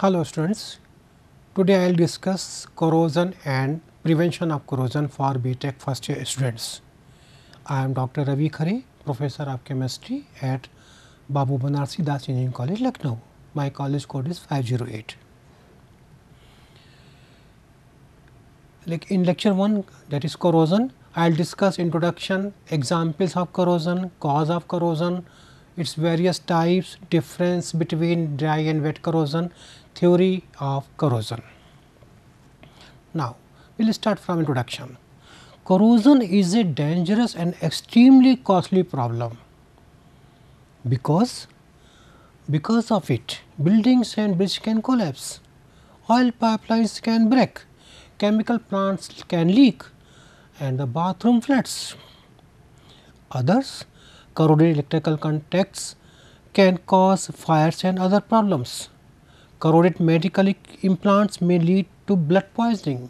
Hello students, today I will discuss corrosion and prevention of corrosion for BTEC first year students. I am Dr. Ravi Khare, Professor of Chemistry at Babu Banarsi Das Engineering College, Lucknow. My college code is 508. Like in lecture 1 that is corrosion, I will discuss introduction, examples of corrosion, cause of corrosion, its various types, difference between dry and wet corrosion, theory of corrosion. Now, we will start from introduction. Corrosion is a dangerous and extremely costly problem because because of it buildings and bridges can collapse, oil pipelines can break, chemical plants can leak and the bathroom floods. Others Corroded electrical contacts can cause fires and other problems. Corroded medical implants may lead to blood poisoning.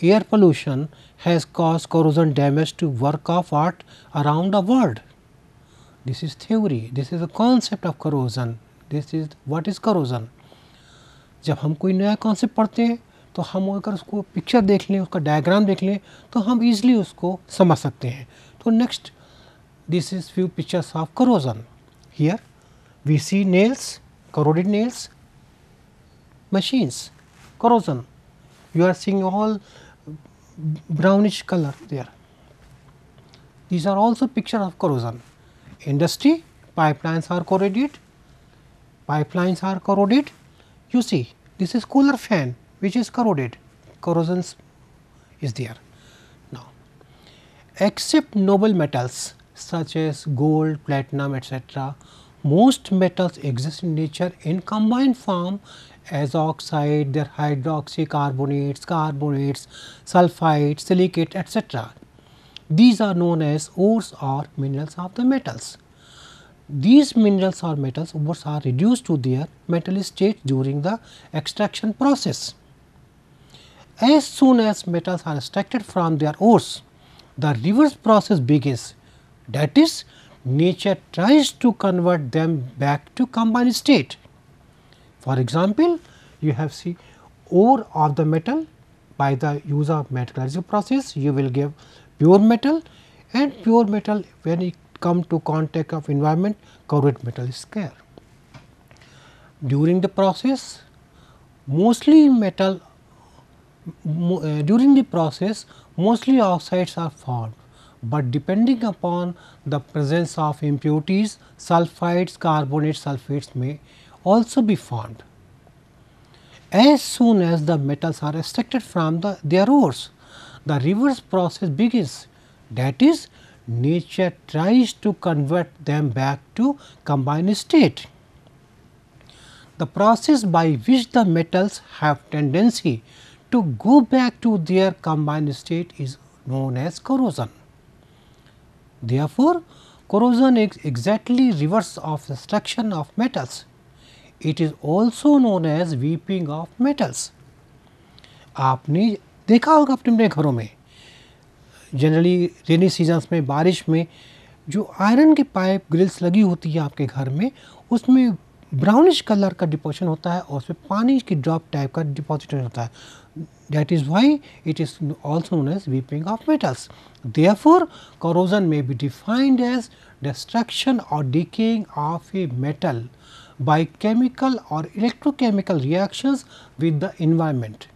Air pollution has caused corrosion damage to work of art around the world. This is theory, this is a concept of corrosion, this is what is corrosion. जब हम कोई नया concept पढ़ते हैं तो हम अगर उसको पिक्चर देख लें उसका डायग्राम देख लें तो हम इजीली उसको समझ सकते हैं तो next this is few pictures of corrosion. Here we see nails, corroded nails, machines, corrosion. You are seeing all brownish color there. These are also pictures of corrosion. Industry, pipelines are corroded, pipelines are corroded. You see, this is cooler fan which is corroded, corrosion is there. Now, except noble metals, such as gold, platinum, etc. Most metals exist in nature in combined form as oxide, their hydroxycarbonates, carbonates, sulfides, silicates, etc. These are known as ores or minerals of the metals. These minerals or metals ores are reduced to their metal state during the extraction process. As soon as metals are extracted from their ores, the reverse process begins that is nature tries to convert them back to combined state. For example, you have see ore of the metal by the use of metallurgy process you will give pure metal and pure metal when it come to contact of environment covered metal is square. During the process mostly metal uh, during the process mostly oxides are formed but depending upon the presence of impurities sulfides, carbonates, sulfates may also be formed. As soon as the metals are extracted from the, their ores, the reverse process begins that is nature tries to convert them back to combined state. The process by which the metals have tendency to go back to their combined state is known as corrosion. Therefore, corrosion is exactly reverse of destruction of metals. It is also known as weeping of metals. आपने देखा होगा अपने घरों में generally rainy seasons में बारिश में जो आयरन के पाइप ग्रिल्स लगी होती है आपके घर में उसमें ब्राउनिश कलर का डिपोजिशन होता है और उसमें पानी की ड्रॉप टाइप का डिपोजिशन होता है that is why it is also known as weeping of metals. Therefore, corrosion may be defined as destruction or decaying of a metal by chemical or electrochemical reactions with the environment.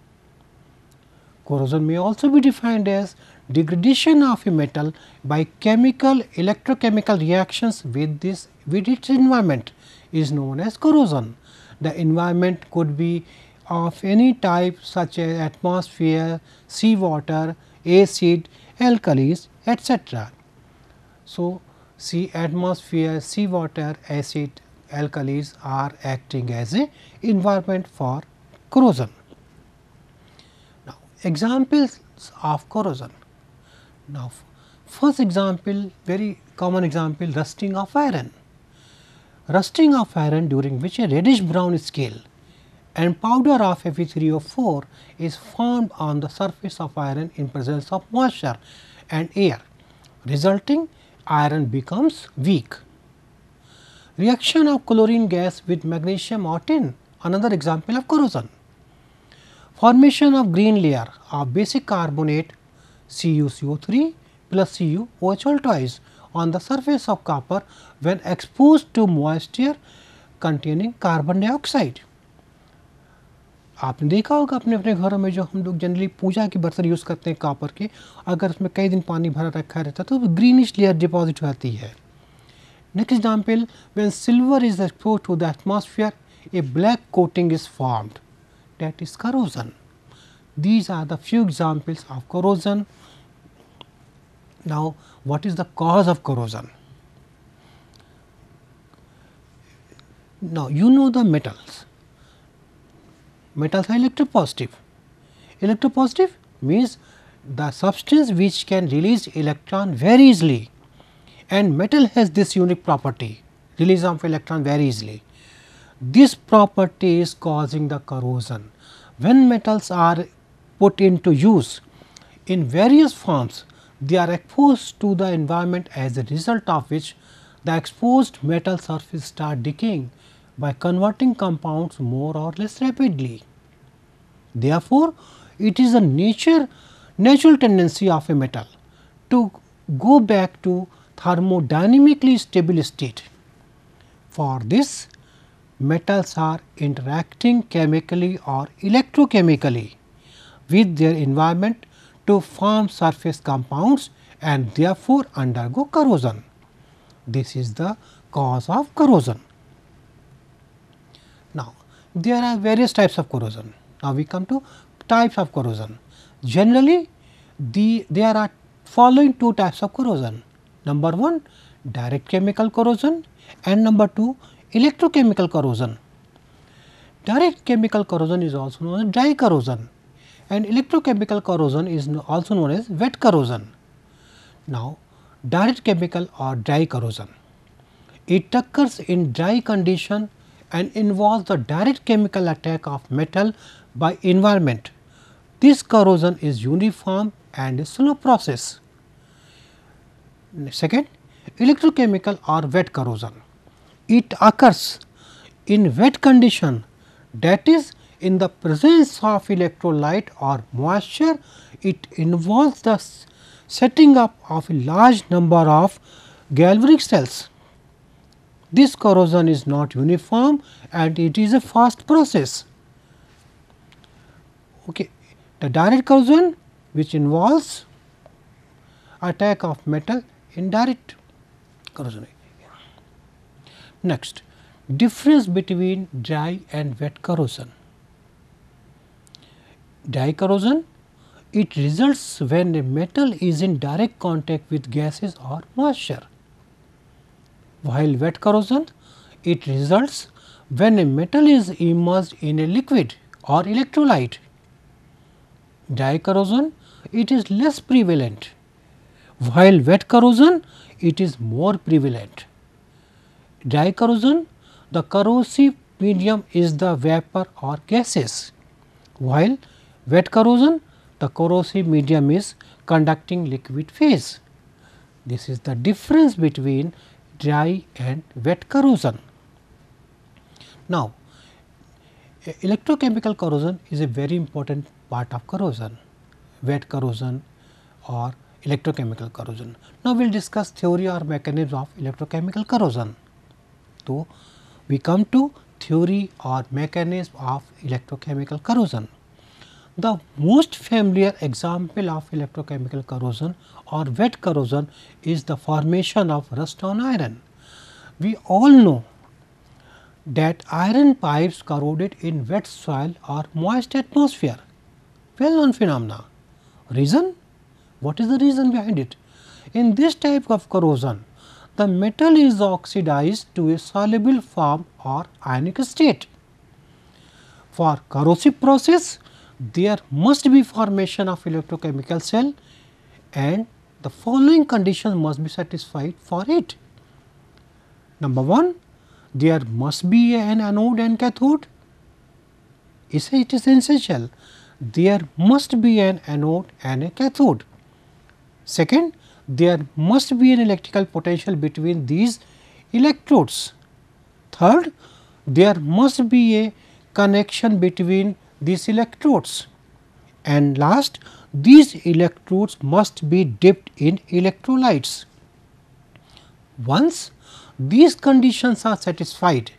Corrosion may also be defined as degradation of a metal by chemical electrochemical reactions with this with its environment is known as corrosion. The environment could be of any type such as atmosphere, seawater, acid, alkalis etc. So, see atmosphere, seawater, acid, alkalis are acting as a environment for corrosion. Now, examples of corrosion. Now, first example very common example rusting of iron. Rusting of iron during which a reddish brown scale and powder of Fe3O4 is formed on the surface of iron in presence of moisture and air resulting iron becomes weak. Reaction of chlorine gas with magnesium or tin another example of corrosion. Formation of green layer of basic carbonate CuCO3 plus CuOH twice on the surface of copper when exposed to moisture containing carbon dioxide. आपने देखा होगा अपने अपने घरों में जो हम लोग जनरली पूजा के बर्तन यूज़ करते हैं कापर के अगर उसमें कई दिन पानी भरा रखा रहता है तो ग्रीनिश लेयर डिपॉजिट होती है next example when silver is expose to the atmosphere a black coating is formed that is corrosion these are the few examples of corrosion now what is the cause of corrosion Now, you know the metals. metals are electropositive. Electropositive means the substance which can release electron very easily and metal has this unique property release of electron very easily. This property is causing the corrosion. When metals are put into use in various forms, they are exposed to the environment as a result of which the exposed metal surface start decaying by converting compounds more or less rapidly. Therefore, it is a nature natural tendency of a metal to go back to thermodynamically stable state. For this, metals are interacting chemically or electrochemically with their environment to form surface compounds and therefore undergo corrosion. This is the cause of corrosion. Now, there are various types of corrosion. Now, we come to types of corrosion. Generally, the there are following two types of corrosion. Number 1 direct chemical corrosion and number 2 electrochemical corrosion. Direct chemical corrosion is also known as dry corrosion and electrochemical corrosion is also known as wet corrosion. Now, direct chemical or dry corrosion. It occurs in dry condition and involves the direct chemical attack of metal by environment. This corrosion is uniform and a slow process. Second, electrochemical or wet corrosion. It occurs in wet condition that is in the presence of electrolyte or moisture. It involves the setting up of a large number of galvanic cells. This corrosion is not uniform and it is a fast process. Okay. The direct corrosion which involves attack of metal in direct corrosion. Next, difference between dry and wet corrosion. Dry corrosion, it results when a metal is in direct contact with gases or moisture while wet corrosion it results when a metal is immersed in a liquid or electrolyte. Dye corrosion it is less prevalent while wet corrosion it is more prevalent. Dye corrosion the corrosive medium is the vapor or gases while wet corrosion the corrosive medium is conducting liquid phase. This is the difference between dry and wet corrosion. Now, electrochemical corrosion is a very important part of corrosion, wet corrosion or electrochemical corrosion. Now, we will discuss theory or mechanism of electrochemical corrosion. So, we come to theory or mechanism of electrochemical corrosion. The most familiar example of electrochemical corrosion or wet corrosion is the formation of rust on iron. We all know that iron pipes corroded in wet soil or moist atmosphere, well known phenomena. Reason? What is the reason behind it? In this type of corrosion, the metal is oxidized to a soluble form or ionic state. For corrosive process, there must be formation of electrochemical cell and the following conditions must be satisfied for it. Number 1, there must be an anode and cathode. Is It is essential. There must be an anode and a cathode. Second, there must be an electrical potential between these electrodes. Third, there must be a connection between these electrodes and last these electrodes must be dipped in electrolytes. Once these conditions are satisfied,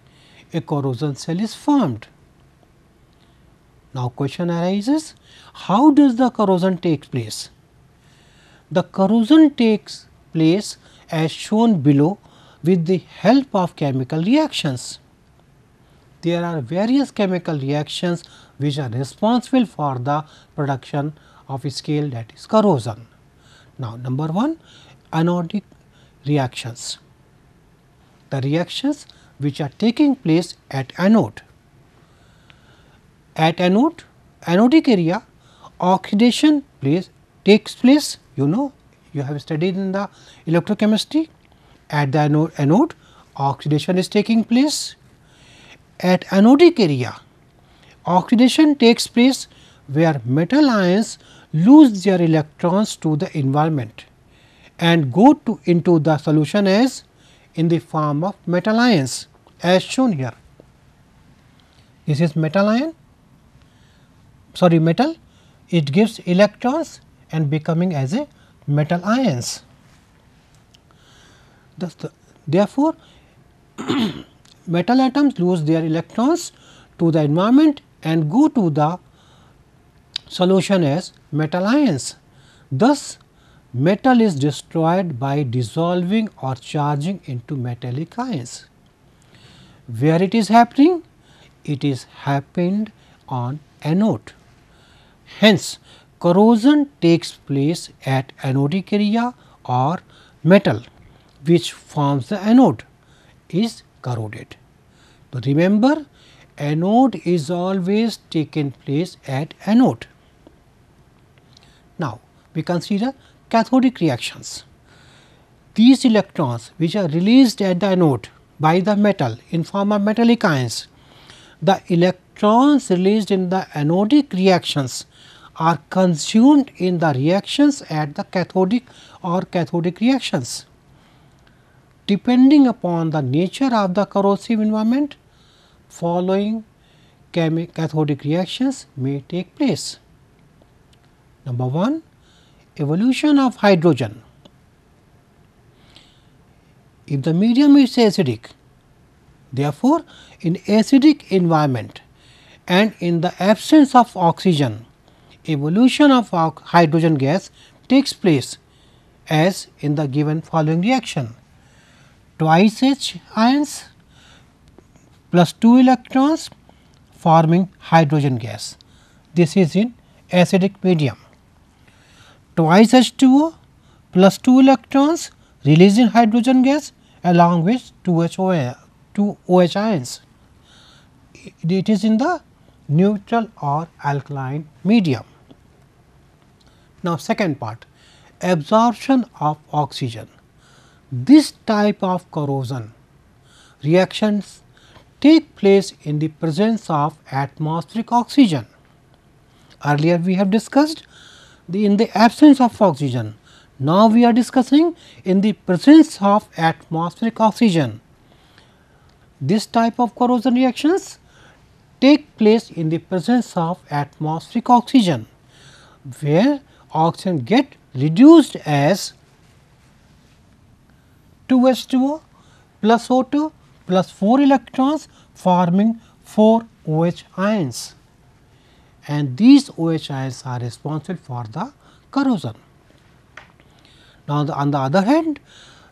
a corrosion cell is formed. Now, question arises how does the corrosion take place? The corrosion takes place as shown below with the help of chemical reactions there are various chemical reactions which are responsible for the production of scale that is corrosion. Now, number 1 anodic reactions, the reactions which are taking place at anode. At anode, anodic area oxidation place takes place you know you have studied in the electrochemistry at the anode, anode oxidation is taking place at anodic area, oxidation takes place where metal ions lose their electrons to the environment and go to into the solution as in the form of metal ions as shown here. This is metal ion sorry metal it gives electrons and becoming as a metal ions. Thus, the, therefore, metal atoms lose their electrons to the environment and go to the solution as metal ions. Thus, metal is destroyed by dissolving or charging into metallic ions. Where it is happening? It is happened on anode. Hence, corrosion takes place at anodic area or metal which forms the anode is corroded. Now, remember anode is always taken place at anode. Now, we consider cathodic reactions. These electrons which are released at the anode by the metal in form of metallic ions, the electrons released in the anodic reactions are consumed in the reactions at the cathodic or cathodic reactions depending upon the nature of the corrosive environment following cathodic reactions may take place. Number 1 evolution of hydrogen. If the medium is acidic therefore, in acidic environment and in the absence of oxygen evolution of hydrogen gas takes place as in the given following reaction twice H ions plus 2 electrons forming hydrogen gas. This is in acidic medium. Twice H2O plus 2 electrons releasing hydrogen gas along with 2HO, 2 OH ions. It is in the neutral or alkaline medium. Now, second part absorption of oxygen. This type of corrosion reactions take place in the presence of atmospheric oxygen. Earlier we have discussed the in the absence of oxygen. Now we are discussing in the presence of atmospheric oxygen. This type of corrosion reactions take place in the presence of atmospheric oxygen, where oxygen get reduced as 2H2O plus O2 plus 4 electrons forming 4 OH ions and these OH ions are responsible for the corrosion. Now, the, on the other hand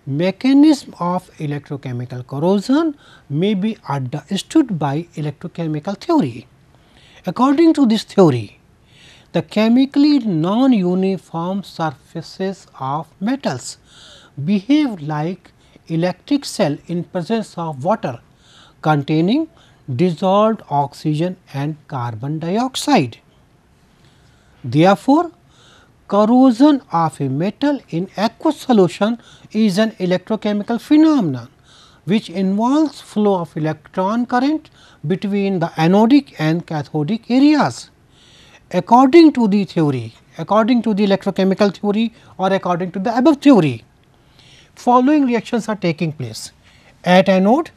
mechanism of electrochemical corrosion may be understood by electrochemical theory. According to this theory, the chemically non-uniform surfaces of metals behave like electric cell in presence of water containing dissolved oxygen and carbon dioxide. Therefore, corrosion of a metal in aqueous solution is an electrochemical phenomenon which involves flow of electron current between the anodic and cathodic areas. According to the theory, according to the electrochemical theory or according to the above theory, following reactions are taking place at anode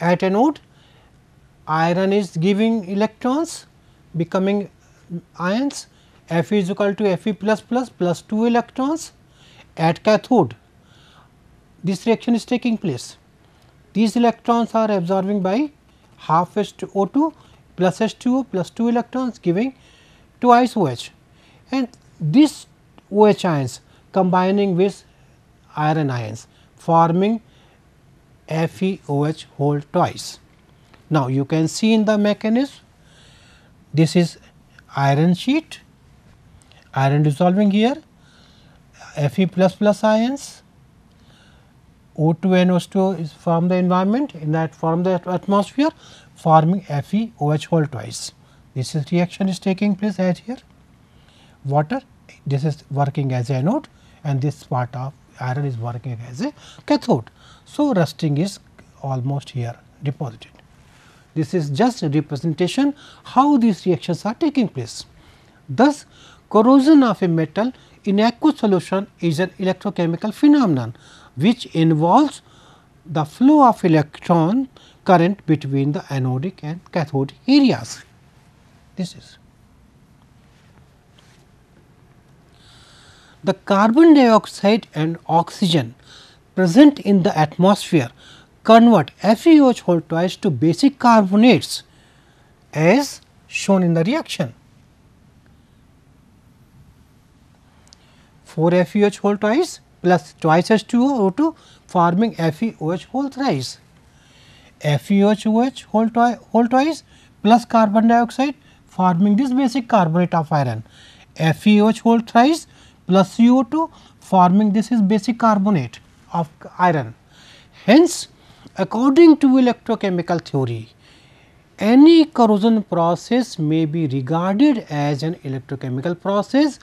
at anode iron is giving electrons becoming ions F is equal to Fe plus plus plus 2 electrons at cathode this reaction is taking place these electrons are absorbing by half H2O2 plus H2O plus 2 electrons giving twice OH and this OH ions combining with iron ions forming FeOH whole twice. Now, you can see in the mechanism this is iron sheet, iron dissolving here, Fe plus plus ions, O2 and O2 is from the environment in that from the atmosphere forming FeOH whole twice. This is reaction is taking place as here, water this is working as anode and this part of iron is working as a cathode. So, rusting is almost here deposited. This is just a representation how these reactions are taking place. Thus, corrosion of a metal in aqueous solution is an electrochemical phenomenon which involves the flow of electron current between the anodic and cathodic areas. This is. the carbon dioxide and oxygen present in the atmosphere convert FeOH twice to basic carbonates as shown in the reaction. 4 FeOH twice plus twice H2O2 forming FeOH voltaids. FeOH twice plus carbon dioxide forming this basic carbonate of iron. FeOH twice plus CO2 forming this is basic carbonate of iron. Hence, according to electrochemical theory, any corrosion process may be regarded as an electrochemical process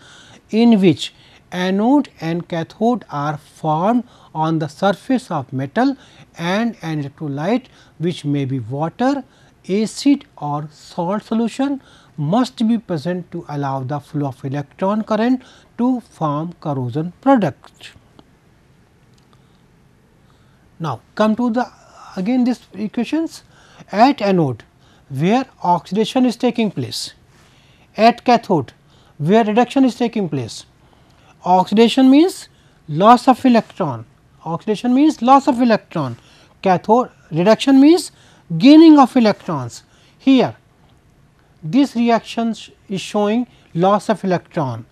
in which anode and cathode are formed on the surface of metal and an electrolyte which may be water, acid or salt solution must be present to allow the flow of electron current to form corrosion products. Now, come to the again these equations at anode where oxidation is taking place, at cathode where reduction is taking place. Oxidation means loss of electron, oxidation means loss of electron, cathode reduction means gaining of electrons. Here this reaction is showing loss of electron.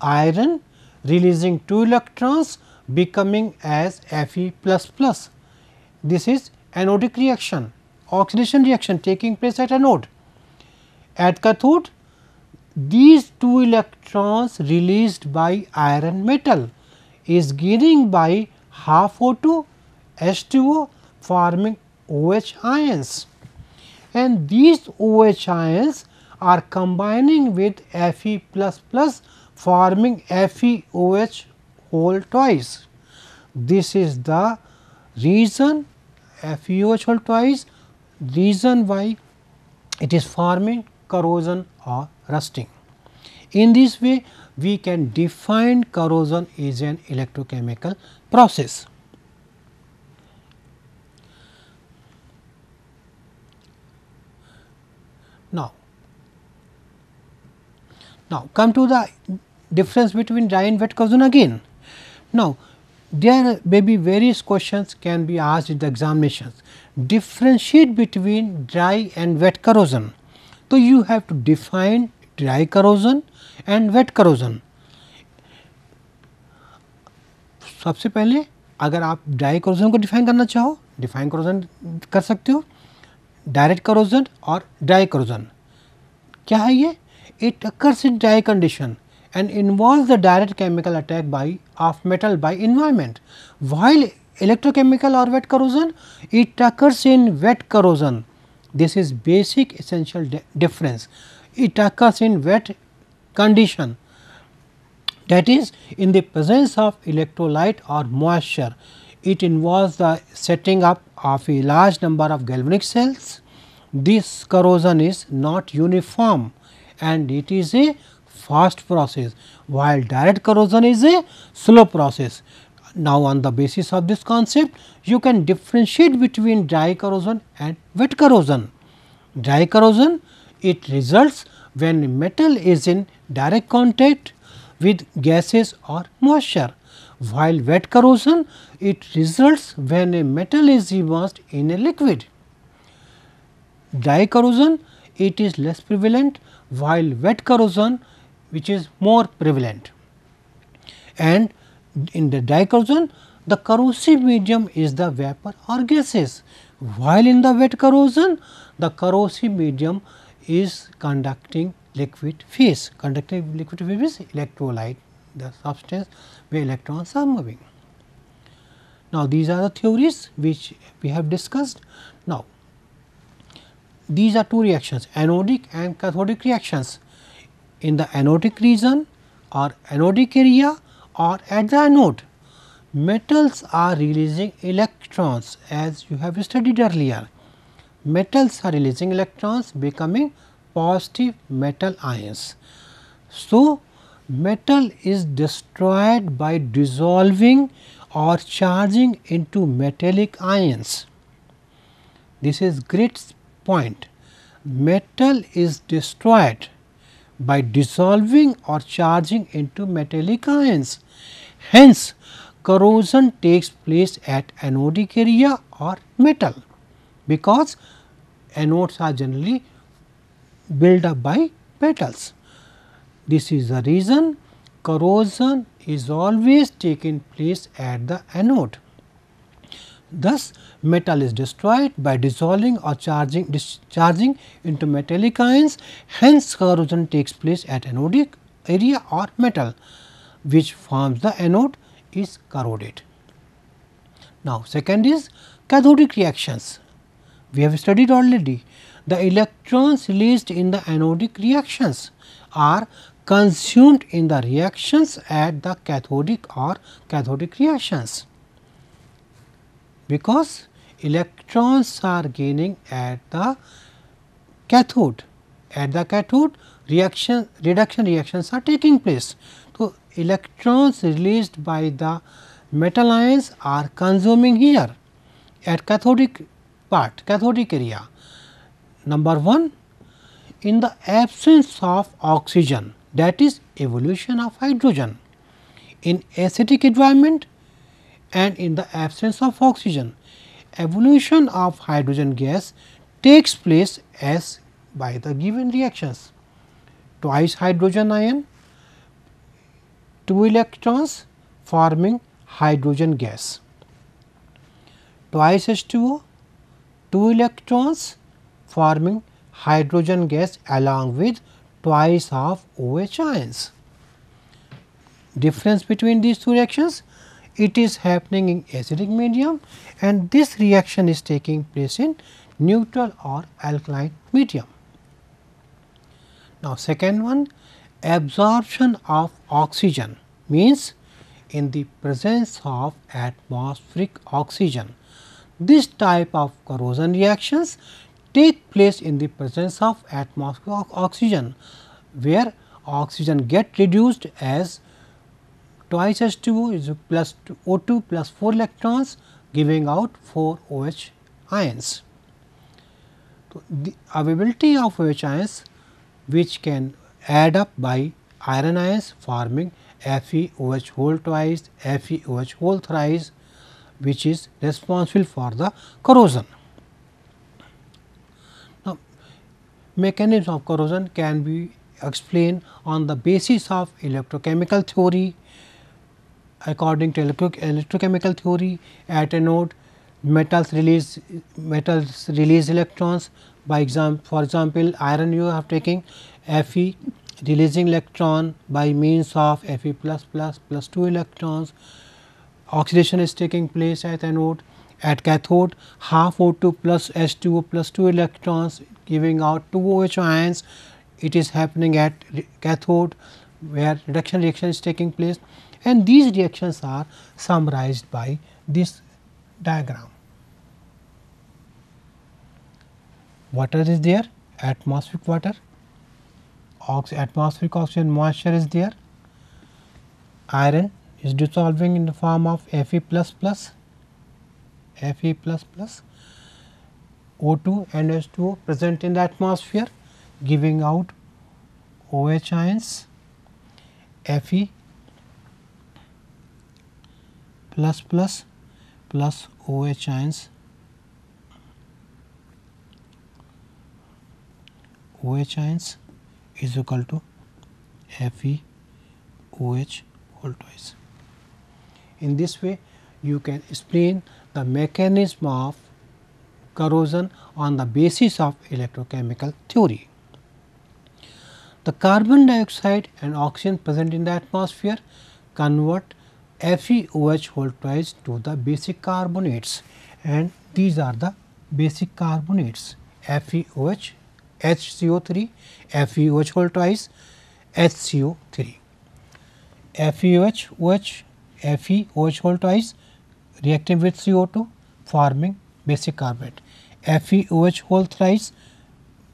Iron releasing 2 electrons becoming as Fe++. This is anodic reaction, oxidation reaction taking place at anode. At cathode, these 2 electrons released by iron metal is giving by half O2, H2O forming OH ions. And these OH ions are combining with Fe forming FeOH whole twice. This is the reason FeOH whole twice reason why it is forming corrosion or rusting. In this way we can define corrosion as an electrochemical process. Now, come to the difference between dry and wet conversion again. Now, there may be various questions can be asked in the examinations. Differentiate between dry and wet corrosion. So, you have to define dry corrosion and wet corrosion. सबसे पहले अगर आप dry corrosion को define करना चाहो define corrosion कर सकते हो direct corrosion और dry corrosion. क्या है ये it occurs in dry condition and involves the direct chemical attack by of metal by environment. While electrochemical or wet corrosion, it occurs in wet corrosion. This is basic essential difference. It occurs in wet condition that is in the presence of electrolyte or moisture. It involves the setting up of a large number of galvanic cells. This corrosion is not uniform and it is a fast process while direct corrosion is a slow process. Now, on the basis of this concept you can differentiate between dry corrosion and wet corrosion. Dry corrosion it results when metal is in direct contact with gases or moisture while wet corrosion it results when a metal is immersed in a liquid. Dry corrosion it is less prevalent while wet corrosion which is more prevalent. And in the dry corrosion the corrosive medium is the vapor or gases while in the wet corrosion the corrosive medium is conducting liquid phase conducting liquid phase is electrolyte the substance where electrons are moving. Now, these are the theories which we have discussed. Now, these are two reactions anodic and cathodic reactions in the anodic region or anodic area or at the anode. Metals are releasing electrons as you have studied earlier. Metals are releasing electrons becoming positive metal ions. So, metal is destroyed by dissolving or charging into metallic ions. This is great point, metal is destroyed by dissolving or charging into metallic ions. Hence, corrosion takes place at anodic area or metal because anodes are generally built up by metals. This is the reason corrosion is always taking place at the anode. Thus, metal is destroyed by dissolving or charging discharging into metallic ions hence corrosion takes place at anodic area or metal which forms the anode is corroded. Now, second is cathodic reactions we have studied already the electrons released in the anodic reactions are consumed in the reactions at the cathodic or cathodic reactions because electrons are gaining at the cathode. At the cathode reaction reduction reactions are taking place. So, electrons released by the metal ions are consuming here at cathodic part cathodic area. Number 1 in the absence of oxygen that is evolution of hydrogen. In acidic environment and in the absence of oxygen. Evolution of hydrogen gas takes place as by the given reactions. Twice hydrogen ion, two electrons forming hydrogen gas. Twice H2O, two electrons forming hydrogen gas along with twice of OH ions. Difference between these two reactions it is happening in acidic medium and this reaction is taking place in neutral or alkaline medium. Now, second one absorption of oxygen means in the presence of atmospheric oxygen. This type of corrosion reactions take place in the presence of atmospheric oxygen where oxygen get reduced as twice H2O is plus O2 plus 4 electrons giving out 4 OH ions. So, the availability of OH ions which can add up by iron ions forming FeOH whole twice, FeOH whole thrice which is responsible for the corrosion. Now, mechanism of corrosion can be explained on the basis of electrochemical theory according to electrochemical theory at a node metals release metals release electrons by example for example iron you have taking Fe releasing electron by means of Fe plus plus plus 2 electrons oxidation is taking place at anode at cathode half O2 plus H2O plus 2 electrons giving out 2 OH ions it is happening at cathode where reduction reaction is taking place and these reactions are summarized by this diagram. Water is there, atmospheric water, Ox atmospheric oxygen moisture is there, iron is dissolving in the form of Fe++, plus plus. Fe++, O2 and H2O present in the atmosphere giving out OH ions, Fe plus plus plus OH ions OH ions is equal to Fe whole twice. In this way you can explain the mechanism of corrosion on the basis of electrochemical theory. The carbon dioxide and oxygen present in the atmosphere convert FeOH voltage to the basic carbonates and these are the basic carbonates FeOH, HCO3, FeOH voltage, HCO3. FeOH, OH, FeOH voltage reacting with CO2 forming basic carbonate. FeOH voltage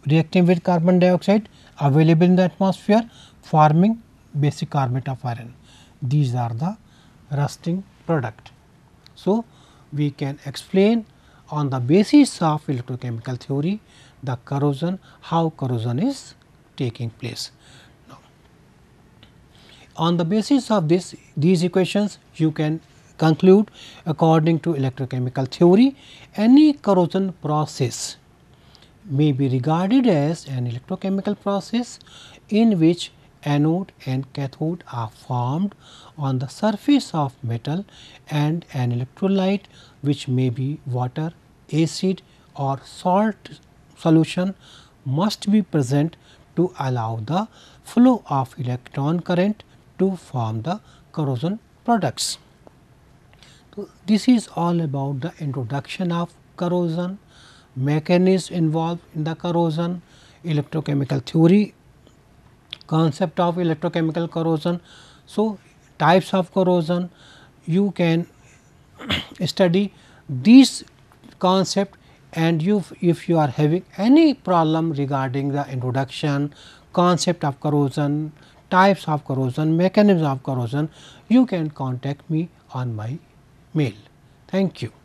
reacting with carbon dioxide available in the atmosphere forming basic carbonate of iron. These are the rusting product. So, we can explain on the basis of electrochemical theory the corrosion, how corrosion is taking place. Now, on the basis of this these equations you can conclude according to electrochemical theory any corrosion process may be regarded as an electrochemical process in which anode and cathode are formed on the surface of metal and an electrolyte which may be water, acid or salt solution must be present to allow the flow of electron current to form the corrosion products. So, this is all about the introduction of corrosion, mechanisms involved in the corrosion, electrochemical theory concept of electrochemical corrosion. So, types of corrosion you can study these concept and you if you are having any problem regarding the introduction concept of corrosion types of corrosion mechanisms of corrosion you can contact me on my mail thank you